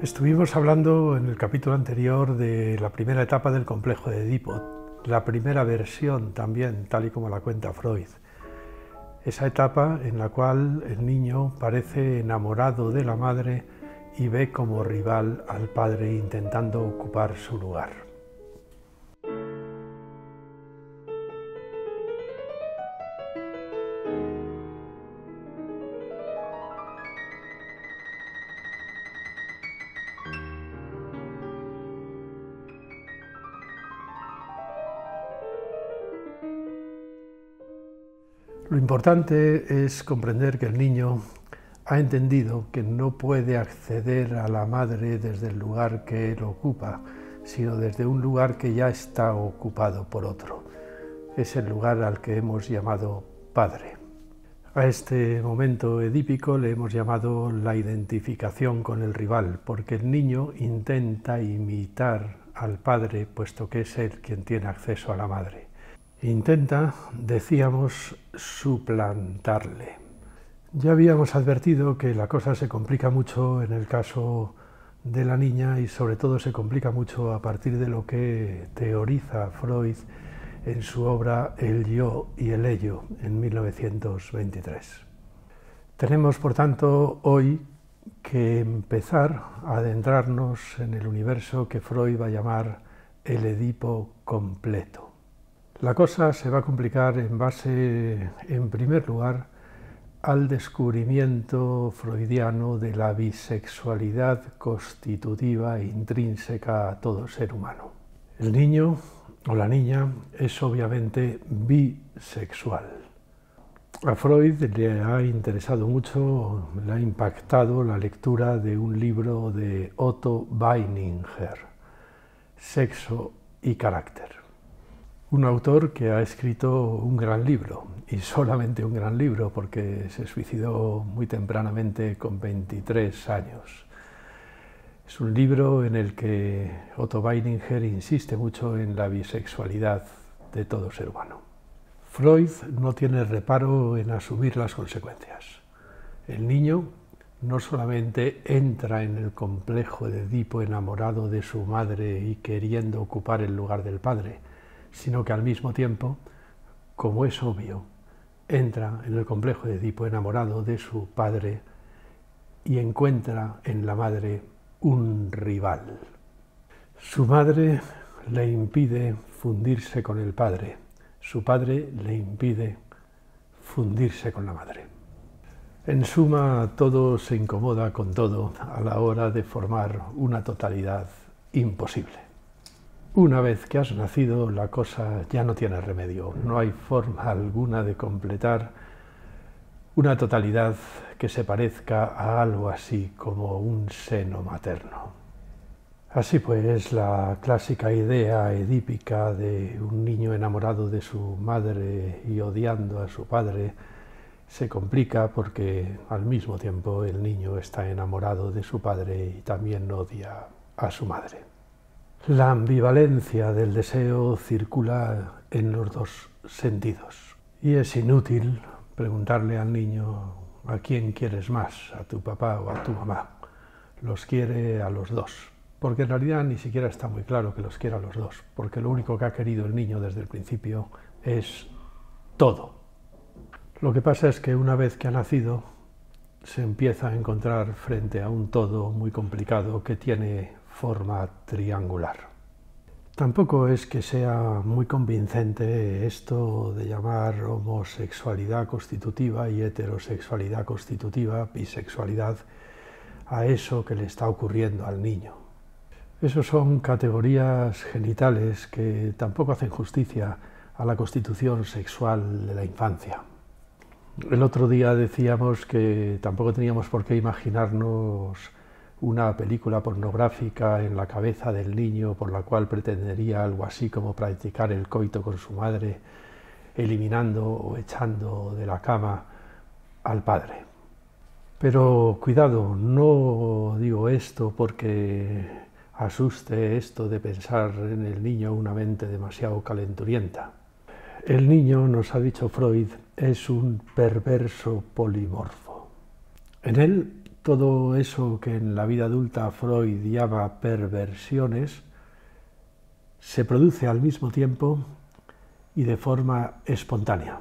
Estuvimos hablando en el capítulo anterior de la primera etapa del complejo de Edipo, la primera versión también, tal y como la cuenta Freud. Esa etapa en la cual el niño parece enamorado de la madre y ve como rival al padre intentando ocupar su lugar. importante es comprender que el niño ha entendido que no puede acceder a la madre desde el lugar que él ocupa, sino desde un lugar que ya está ocupado por otro. Es el lugar al que hemos llamado padre. A este momento edípico le hemos llamado la identificación con el rival, porque el niño intenta imitar al padre, puesto que es él quien tiene acceso a la madre intenta, decíamos, suplantarle. Ya habíamos advertido que la cosa se complica mucho en el caso de la niña y sobre todo se complica mucho a partir de lo que teoriza Freud en su obra El yo y el ello en 1923. Tenemos, por tanto, hoy que empezar a adentrarnos en el universo que Freud va a llamar el Edipo completo. La cosa se va a complicar en base, en primer lugar, al descubrimiento freudiano de la bisexualidad constitutiva e intrínseca a todo ser humano. El niño o la niña es obviamente bisexual. A Freud le ha interesado mucho, le ha impactado la lectura de un libro de Otto Weininger, Sexo y Carácter un autor que ha escrito un gran libro, y solamente un gran libro, porque se suicidó muy tempranamente con 23 años. Es un libro en el que Otto Weininger insiste mucho en la bisexualidad de todo ser humano. Freud no tiene reparo en asumir las consecuencias. El niño no solamente entra en el complejo de Edipo enamorado de su madre y queriendo ocupar el lugar del padre, sino que al mismo tiempo, como es obvio, entra en el complejo de Edipo enamorado de su padre y encuentra en la madre un rival. Su madre le impide fundirse con el padre, su padre le impide fundirse con la madre. En suma, todo se incomoda con todo a la hora de formar una totalidad imposible. Una vez que has nacido, la cosa ya no tiene remedio. No hay forma alguna de completar una totalidad que se parezca a algo así como un seno materno. Así pues, la clásica idea edípica de un niño enamorado de su madre y odiando a su padre se complica porque al mismo tiempo el niño está enamorado de su padre y también odia a su madre. La ambivalencia del deseo circula en los dos sentidos. Y es inútil preguntarle al niño a quién quieres más, a tu papá o a tu mamá. Los quiere a los dos, porque en realidad ni siquiera está muy claro que los quiera a los dos, porque lo único que ha querido el niño desde el principio es todo. Lo que pasa es que una vez que ha nacido, se empieza a encontrar frente a un todo muy complicado que tiene forma triangular. Tampoco es que sea muy convincente esto de llamar homosexualidad constitutiva y heterosexualidad constitutiva, bisexualidad, a eso que le está ocurriendo al niño. Esas son categorías genitales que tampoco hacen justicia a la constitución sexual de la infancia. El otro día decíamos que tampoco teníamos por qué imaginarnos una película pornográfica en la cabeza del niño por la cual pretendería algo así como practicar el coito con su madre, eliminando o echando de la cama al padre. Pero cuidado, no digo esto porque asuste esto de pensar en el niño una mente demasiado calenturienta. El niño, nos ha dicho Freud, es un perverso polimorfo. En él todo eso que en la vida adulta Freud llama perversiones se produce al mismo tiempo y de forma espontánea.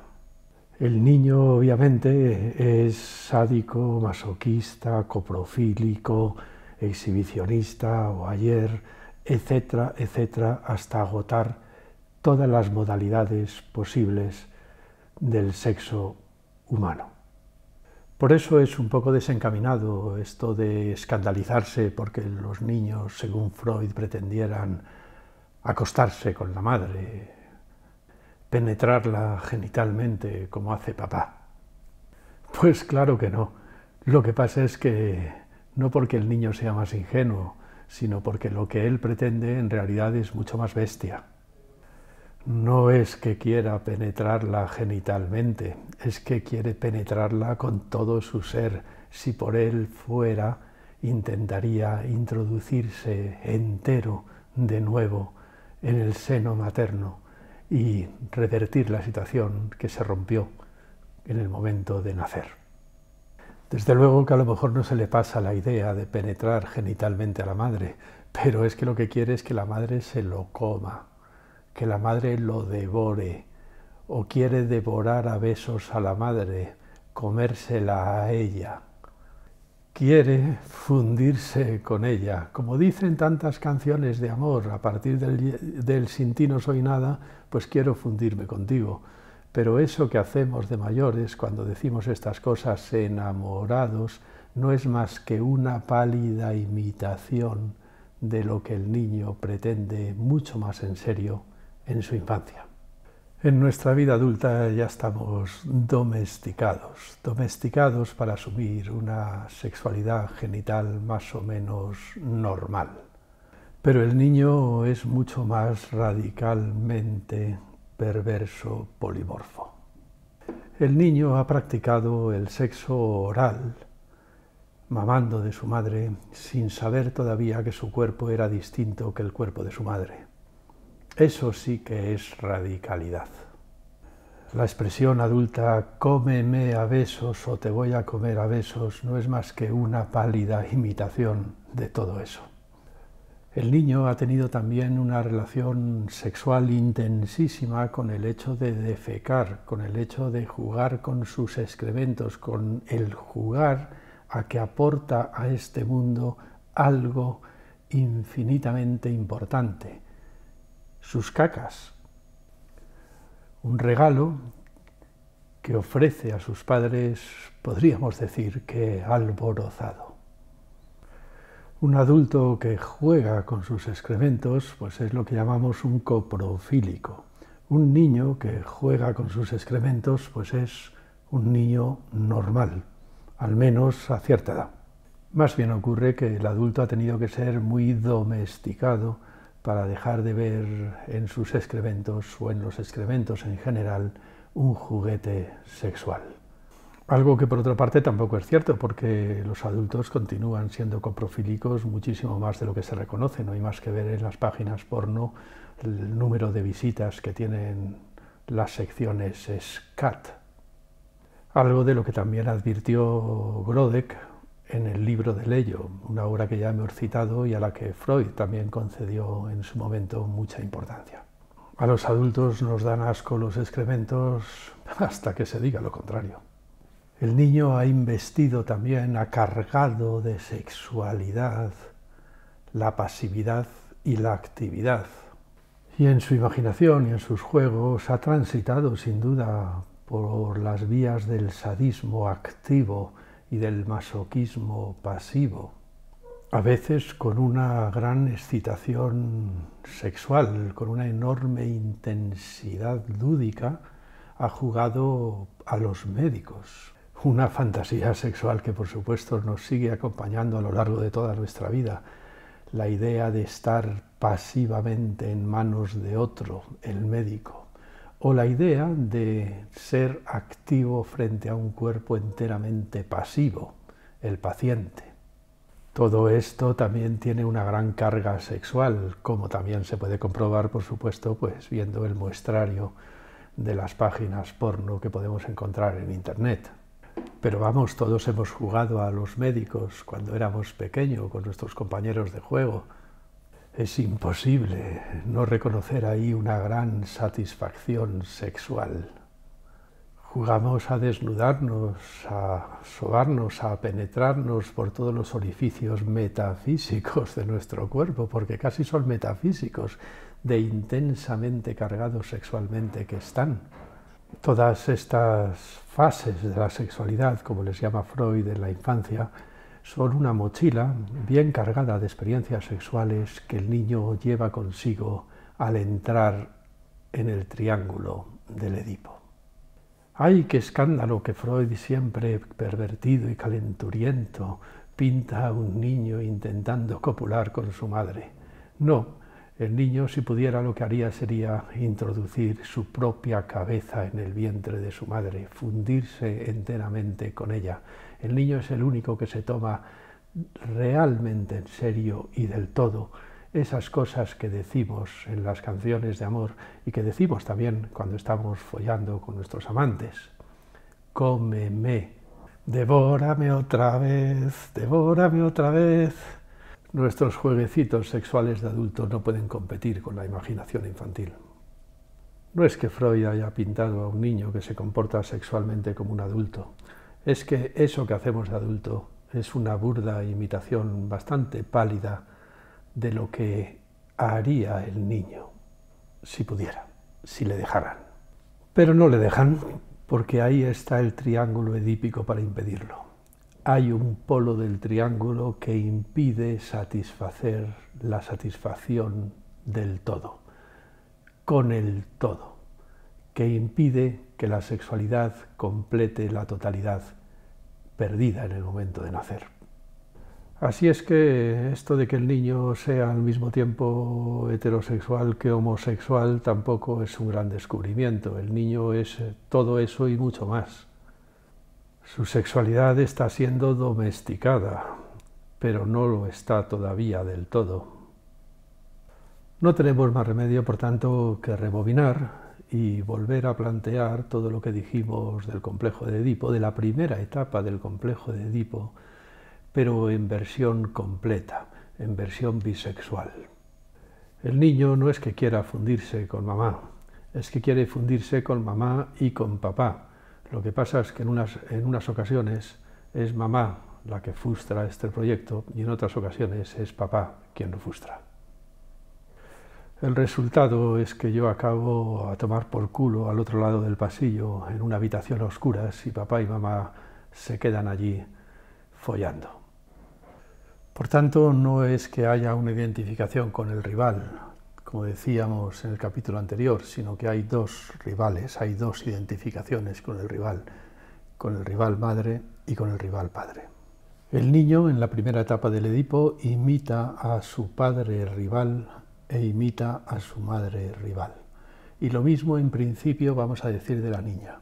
El niño obviamente es sádico, masoquista, coprofílico, exhibicionista o ayer, etcétera, etcétera, hasta agotar todas las modalidades posibles del sexo humano. Por eso es un poco desencaminado esto de escandalizarse porque los niños, según Freud, pretendieran acostarse con la madre, penetrarla genitalmente como hace papá. Pues claro que no. Lo que pasa es que no porque el niño sea más ingenuo, sino porque lo que él pretende en realidad es mucho más bestia no es que quiera penetrarla genitalmente, es que quiere penetrarla con todo su ser. Si por él fuera, intentaría introducirse entero de nuevo en el seno materno y revertir la situación que se rompió en el momento de nacer. Desde luego que a lo mejor no se le pasa la idea de penetrar genitalmente a la madre, pero es que lo que quiere es que la madre se lo coma, que la madre lo devore, o quiere devorar a besos a la madre, comérsela a ella. Quiere fundirse con ella. Como dicen tantas canciones de amor, a partir del, del Sin ti no soy nada, pues quiero fundirme contigo. Pero eso que hacemos de mayores cuando decimos estas cosas enamorados no es más que una pálida imitación de lo que el niño pretende mucho más en serio en su infancia. En nuestra vida adulta ya estamos domesticados, domesticados para asumir una sexualidad genital más o menos normal. Pero el niño es mucho más radicalmente perverso polimorfo. El niño ha practicado el sexo oral, mamando de su madre, sin saber todavía que su cuerpo era distinto que el cuerpo de su madre eso sí que es radicalidad. La expresión adulta, cómeme a besos o te voy a comer a besos, no es más que una pálida imitación de todo eso. El niño ha tenido también una relación sexual intensísima con el hecho de defecar, con el hecho de jugar con sus excrementos, con el jugar a que aporta a este mundo algo infinitamente importante, sus cacas, un regalo que ofrece a sus padres, podríamos decir que alborozado. Un adulto que juega con sus excrementos, pues es lo que llamamos un coprofílico. Un niño que juega con sus excrementos, pues es un niño normal, al menos a cierta edad. Más bien ocurre que el adulto ha tenido que ser muy domesticado para dejar de ver en sus excrementos o en los excrementos en general un juguete sexual. Algo que por otra parte tampoco es cierto, porque los adultos continúan siendo coprofílicos muchísimo más de lo que se reconoce. No hay más que ver en las páginas porno el número de visitas que tienen las secciones SCAT. Algo de lo que también advirtió Grodek en el libro de Leyo, una obra que ya hemos citado y a la que Freud también concedió en su momento mucha importancia. A los adultos nos dan asco los excrementos hasta que se diga lo contrario. El niño ha investido también, ha cargado de sexualidad la pasividad y la actividad. Y en su imaginación y en sus juegos ha transitado sin duda por las vías del sadismo activo, y del masoquismo pasivo, a veces con una gran excitación sexual, con una enorme intensidad lúdica, ha jugado a los médicos. Una fantasía sexual que por supuesto nos sigue acompañando a lo largo de toda nuestra vida. La idea de estar pasivamente en manos de otro, el médico o la idea de ser activo frente a un cuerpo enteramente pasivo, el paciente. Todo esto también tiene una gran carga sexual, como también se puede comprobar, por supuesto, pues viendo el muestrario de las páginas porno que podemos encontrar en Internet. Pero vamos, todos hemos jugado a los médicos cuando éramos pequeños con nuestros compañeros de juego, es imposible no reconocer ahí una gran satisfacción sexual. Jugamos a desnudarnos, a sobarnos, a penetrarnos por todos los orificios metafísicos de nuestro cuerpo, porque casi son metafísicos, de intensamente cargados sexualmente que están. Todas estas fases de la sexualidad, como les llama Freud en la infancia, son una mochila bien cargada de experiencias sexuales que el niño lleva consigo al entrar en el triángulo del Edipo. ¡Ay, qué escándalo que Freud, siempre pervertido y calenturiento, pinta a un niño intentando copular con su madre! No, el niño, si pudiera, lo que haría sería introducir su propia cabeza en el vientre de su madre, fundirse enteramente con ella, el niño es el único que se toma realmente en serio y del todo esas cosas que decimos en las canciones de amor y que decimos también cuando estamos follando con nuestros amantes. Cómeme, devórame otra vez, devórame otra vez. Nuestros jueguecitos sexuales de adultos no pueden competir con la imaginación infantil. No es que Freud haya pintado a un niño que se comporta sexualmente como un adulto es que eso que hacemos de adulto es una burda imitación bastante pálida de lo que haría el niño si pudiera, si le dejaran. Pero no le dejan porque ahí está el triángulo edípico para impedirlo. Hay un polo del triángulo que impide satisfacer la satisfacción del todo, con el todo, que impide que la sexualidad complete la totalidad perdida en el momento de nacer. Así es que esto de que el niño sea al mismo tiempo heterosexual que homosexual tampoco es un gran descubrimiento. El niño es eh, todo eso y mucho más. Su sexualidad está siendo domesticada, pero no lo está todavía del todo. No tenemos más remedio, por tanto, que rebobinar y volver a plantear todo lo que dijimos del complejo de Edipo, de la primera etapa del complejo de Edipo, pero en versión completa, en versión bisexual. El niño no es que quiera fundirse con mamá, es que quiere fundirse con mamá y con papá. Lo que pasa es que en unas, en unas ocasiones es mamá la que frustra este proyecto y en otras ocasiones es papá quien lo frustra. El resultado es que yo acabo a tomar por culo al otro lado del pasillo, en una habitación oscura oscuras, y papá y mamá se quedan allí follando. Por tanto, no es que haya una identificación con el rival, como decíamos en el capítulo anterior, sino que hay dos rivales, hay dos identificaciones con el rival, con el rival madre y con el rival padre. El niño, en la primera etapa del Edipo, imita a su padre rival e imita a su madre rival. Y lo mismo en principio vamos a decir de la niña.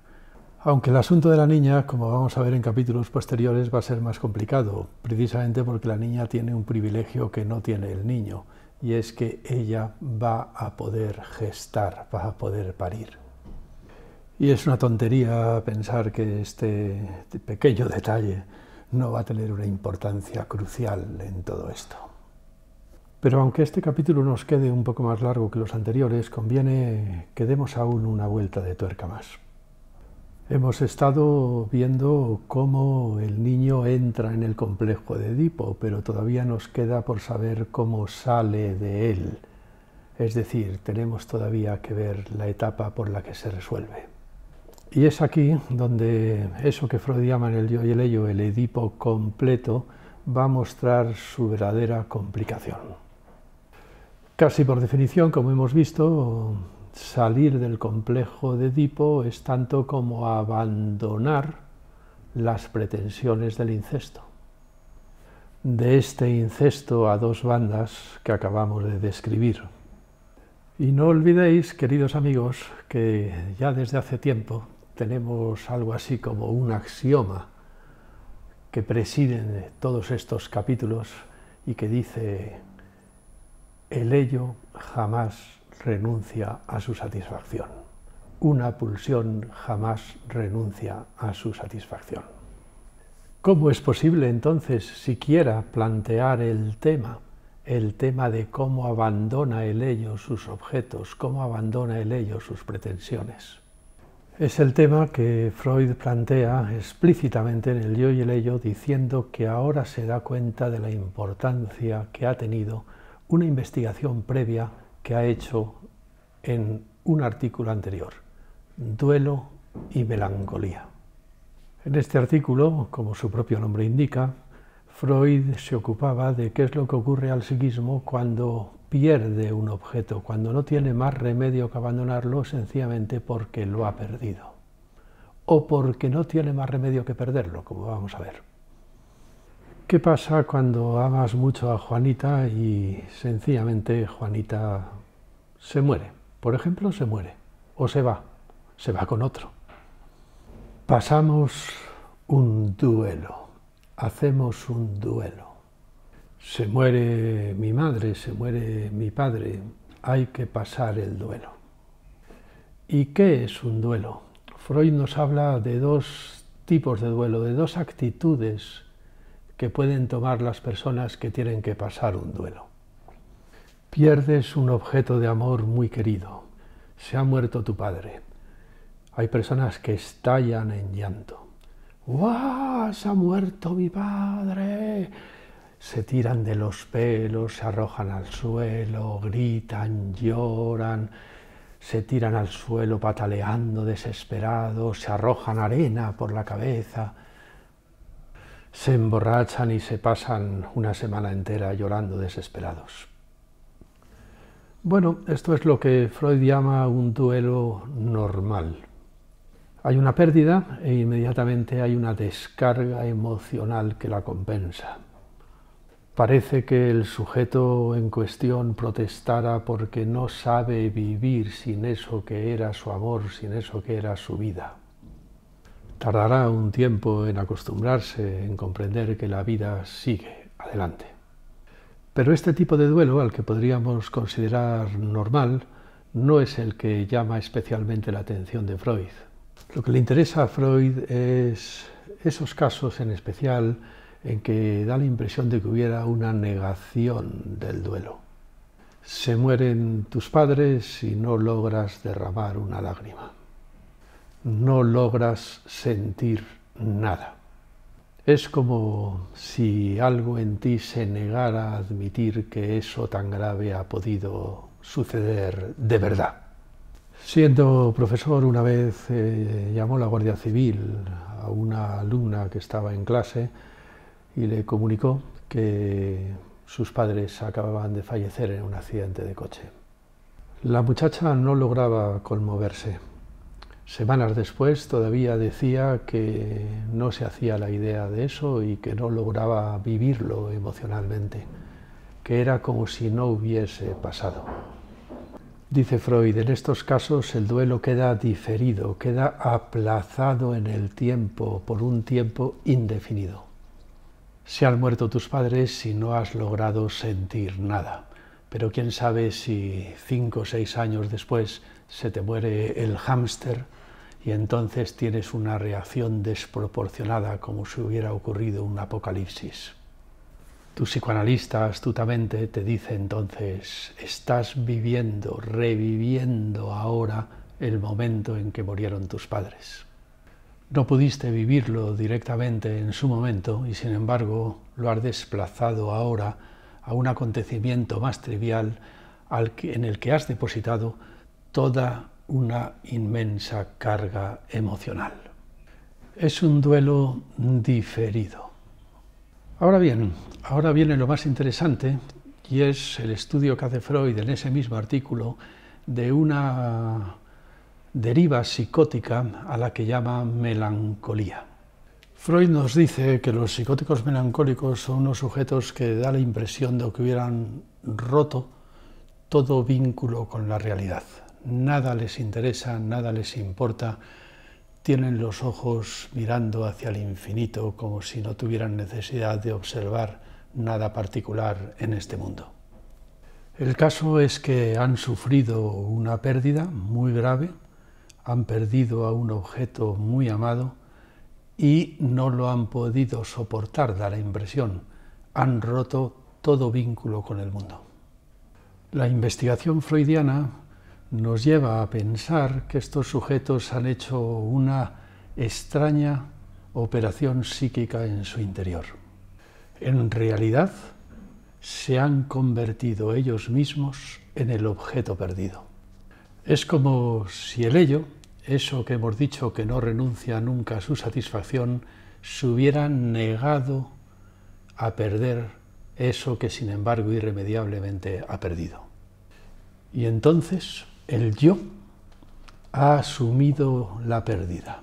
Aunque el asunto de la niña, como vamos a ver en capítulos posteriores, va a ser más complicado, precisamente porque la niña tiene un privilegio que no tiene el niño, y es que ella va a poder gestar, va a poder parir. Y es una tontería pensar que este pequeño detalle no va a tener una importancia crucial en todo esto. Pero aunque este capítulo nos quede un poco más largo que los anteriores, conviene que demos aún una vuelta de tuerca más. Hemos estado viendo cómo el niño entra en el complejo de Edipo, pero todavía nos queda por saber cómo sale de él. Es decir, tenemos todavía que ver la etapa por la que se resuelve. Y es aquí donde eso que Freud llama en el yo y el ello, el Edipo completo, va a mostrar su verdadera complicación. Casi por definición, como hemos visto, salir del complejo de Edipo es tanto como abandonar las pretensiones del incesto. De este incesto a dos bandas que acabamos de describir. Y no olvidéis, queridos amigos, que ya desde hace tiempo tenemos algo así como un axioma que preside todos estos capítulos y que dice el ello jamás renuncia a su satisfacción. Una pulsión jamás renuncia a su satisfacción. ¿Cómo es posible entonces siquiera plantear el tema? el tema de cómo abandona el ello sus objetos, cómo abandona el ello sus pretensiones. Es el tema que Freud plantea explícitamente en el yo y el ello, diciendo que ahora se da cuenta de la importancia que ha tenido una investigación previa que ha hecho en un artículo anterior, Duelo y Melancolía. En este artículo, como su propio nombre indica, Freud se ocupaba de qué es lo que ocurre al psiquismo cuando pierde un objeto, cuando no tiene más remedio que abandonarlo sencillamente porque lo ha perdido o porque no tiene más remedio que perderlo, como vamos a ver. ¿Qué pasa cuando amas mucho a Juanita y sencillamente Juanita se muere? Por ejemplo, se muere o se va, se va con otro. Pasamos un duelo, hacemos un duelo. Se muere mi madre, se muere mi padre, hay que pasar el duelo. ¿Y qué es un duelo? Freud nos habla de dos tipos de duelo, de dos actitudes que pueden tomar las personas que tienen que pasar un duelo. Pierdes un objeto de amor muy querido. Se ha muerto tu padre. Hay personas que estallan en llanto. ¡Guau! Se ha muerto mi padre. Se tiran de los pelos, se arrojan al suelo, gritan, lloran, se tiran al suelo pataleando desesperados, se arrojan arena por la cabeza se emborrachan y se pasan una semana entera llorando desesperados. Bueno, esto es lo que Freud llama un duelo normal. Hay una pérdida e inmediatamente hay una descarga emocional que la compensa. Parece que el sujeto en cuestión protestara porque no sabe vivir sin eso que era su amor, sin eso que era su vida. Tardará un tiempo en acostumbrarse, en comprender que la vida sigue adelante. Pero este tipo de duelo, al que podríamos considerar normal, no es el que llama especialmente la atención de Freud. Lo que le interesa a Freud es esos casos en especial en que da la impresión de que hubiera una negación del duelo. Se mueren tus padres y no logras derramar una lágrima no logras sentir nada. Es como si algo en ti se negara a admitir que eso tan grave ha podido suceder de verdad. Siendo profesor, una vez eh, llamó la Guardia Civil a una alumna que estaba en clase y le comunicó que sus padres acababan de fallecer en un accidente de coche. La muchacha no lograba conmoverse, Semanas después todavía decía que no se hacía la idea de eso y que no lograba vivirlo emocionalmente, que era como si no hubiese pasado. Dice Freud, en estos casos el duelo queda diferido, queda aplazado en el tiempo por un tiempo indefinido. Se han muerto tus padres y no has logrado sentir nada, pero quién sabe si cinco o seis años después se te muere el hámster y entonces tienes una reacción desproporcionada como si hubiera ocurrido un apocalipsis. Tu psicoanalista astutamente, te dice entonces, estás viviendo, reviviendo ahora el momento en que murieron tus padres. No pudiste vivirlo directamente en su momento y sin embargo lo has desplazado ahora a un acontecimiento más trivial al en el que has depositado toda una inmensa carga emocional. Es un duelo diferido. Ahora bien, ahora viene lo más interesante y es el estudio que hace Freud en ese mismo artículo de una deriva psicótica a la que llama melancolía. Freud nos dice que los psicóticos melancólicos son unos sujetos que da la impresión de que hubieran roto todo vínculo con la realidad nada les interesa, nada les importa, tienen los ojos mirando hacia el infinito como si no tuvieran necesidad de observar nada particular en este mundo. El caso es que han sufrido una pérdida muy grave, han perdido a un objeto muy amado y no lo han podido soportar, da la impresión, han roto todo vínculo con el mundo. La investigación freudiana nos lleva a pensar que estos sujetos han hecho una extraña operación psíquica en su interior. En realidad, se han convertido ellos mismos en el objeto perdido. Es como si el ello, eso que hemos dicho que no renuncia nunca a su satisfacción, se hubiera negado a perder eso que sin embargo irremediablemente ha perdido. Y entonces el yo ha asumido la pérdida,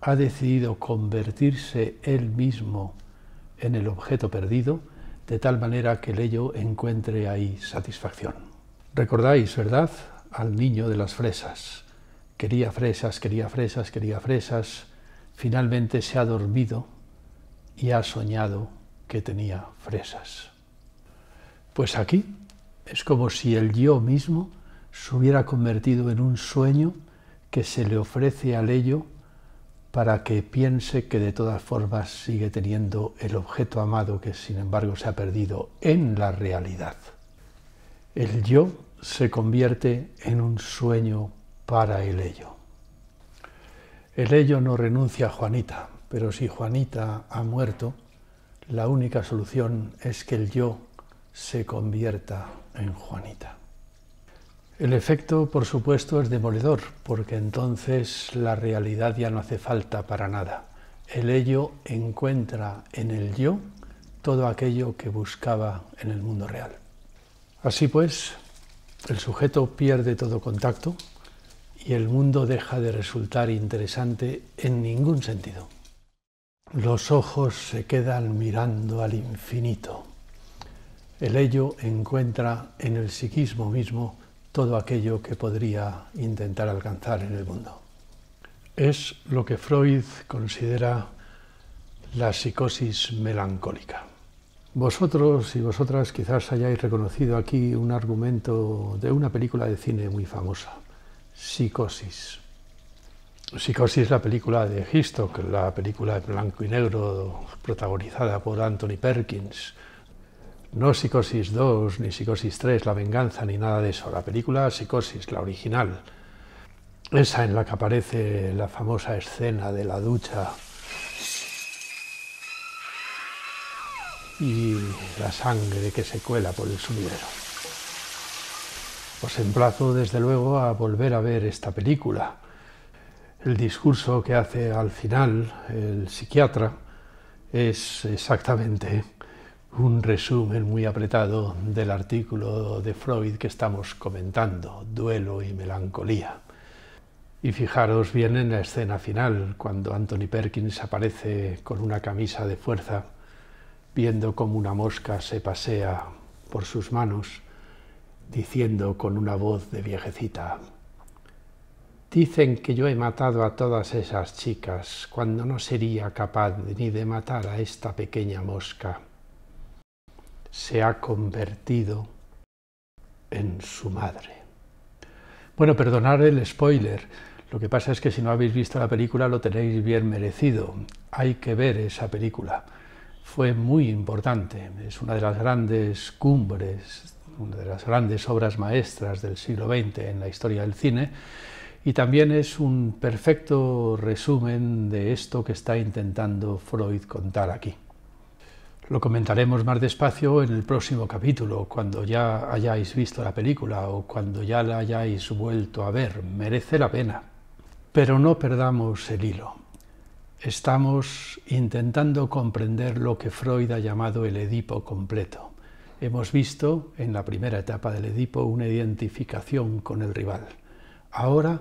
ha decidido convertirse él mismo en el objeto perdido, de tal manera que el ello encuentre ahí satisfacción. Recordáis, ¿verdad?, al niño de las fresas. Quería fresas, quería fresas, quería fresas. Finalmente se ha dormido y ha soñado que tenía fresas. Pues aquí es como si el yo mismo se hubiera convertido en un sueño que se le ofrece al ello para que piense que de todas formas sigue teniendo el objeto amado que sin embargo se ha perdido en la realidad. El yo se convierte en un sueño para el ello. El ello no renuncia a Juanita, pero si Juanita ha muerto, la única solución es que el yo se convierta en Juanita. El efecto, por supuesto, es demoledor, porque entonces la realidad ya no hace falta para nada. El ello encuentra en el yo todo aquello que buscaba en el mundo real. Así pues, el sujeto pierde todo contacto y el mundo deja de resultar interesante en ningún sentido. Los ojos se quedan mirando al infinito. El ello encuentra en el psiquismo mismo todo aquello que podría intentar alcanzar en el mundo. Es lo que Freud considera la psicosis melancólica. Vosotros y vosotras quizás hayáis reconocido aquí un argumento de una película de cine muy famosa, Psicosis. Psicosis es la película de Hitchcock, la película en blanco y negro protagonizada por Anthony Perkins, no Psicosis 2 ni Psicosis 3, La venganza, ni nada de eso. La película Psicosis, la original. Esa en la que aparece la famosa escena de la ducha y la sangre que se cuela por el sumidero. Os emplazo desde luego a volver a ver esta película. El discurso que hace al final el psiquiatra es exactamente un resumen muy apretado del artículo de Freud que estamos comentando, Duelo y Melancolía. Y fijaros bien en la escena final, cuando Anthony Perkins aparece con una camisa de fuerza, viendo cómo una mosca se pasea por sus manos, diciendo con una voz de viejecita, Dicen que yo he matado a todas esas chicas cuando no sería capaz ni de matar a esta pequeña mosca se ha convertido en su madre. Bueno, perdonad el spoiler. Lo que pasa es que si no habéis visto la película lo tenéis bien merecido. Hay que ver esa película. Fue muy importante. Es una de las grandes cumbres, una de las grandes obras maestras del siglo XX en la historia del cine. Y también es un perfecto resumen de esto que está intentando Freud contar aquí. Lo comentaremos más despacio en el próximo capítulo, cuando ya hayáis visto la película o cuando ya la hayáis vuelto a ver. Merece la pena. Pero no perdamos el hilo. Estamos intentando comprender lo que Freud ha llamado el Edipo completo. Hemos visto en la primera etapa del Edipo una identificación con el rival. Ahora,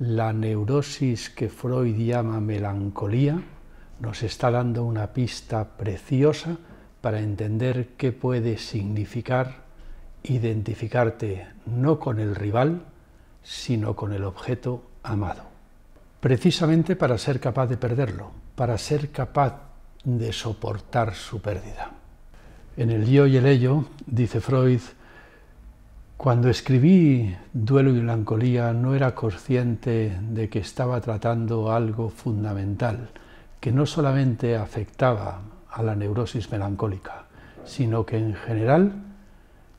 la neurosis que Freud llama melancolía, nos está dando una pista preciosa para entender qué puede significar identificarte no con el rival, sino con el objeto amado. Precisamente para ser capaz de perderlo, para ser capaz de soportar su pérdida. En el yo y el ello, dice Freud, cuando escribí Duelo y Melancolía no era consciente de que estaba tratando algo fundamental, que no solamente afectaba a la neurosis melancólica, sino que en general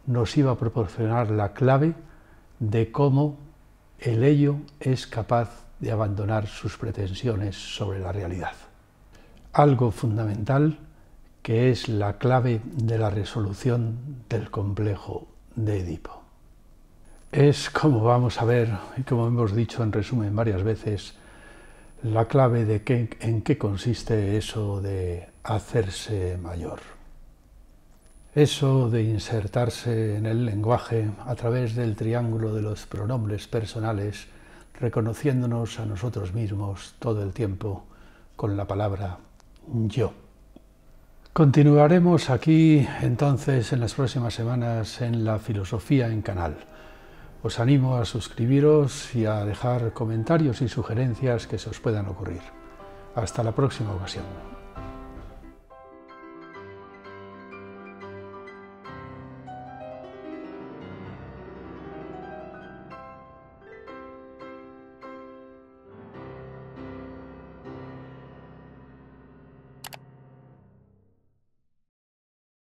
nos iba a proporcionar la clave de cómo el ello es capaz de abandonar sus pretensiones sobre la realidad. Algo fundamental que es la clave de la resolución del complejo de Edipo. Es como vamos a ver y como hemos dicho en resumen varias veces, la clave de qué, en qué consiste eso de hacerse mayor. Eso de insertarse en el lenguaje a través del triángulo de los pronombres personales, reconociéndonos a nosotros mismos todo el tiempo con la palabra yo. Continuaremos aquí entonces en las próximas semanas en la filosofía en canal. Os animo a suscribiros y a dejar comentarios y sugerencias que se os puedan ocurrir. Hasta la próxima ocasión.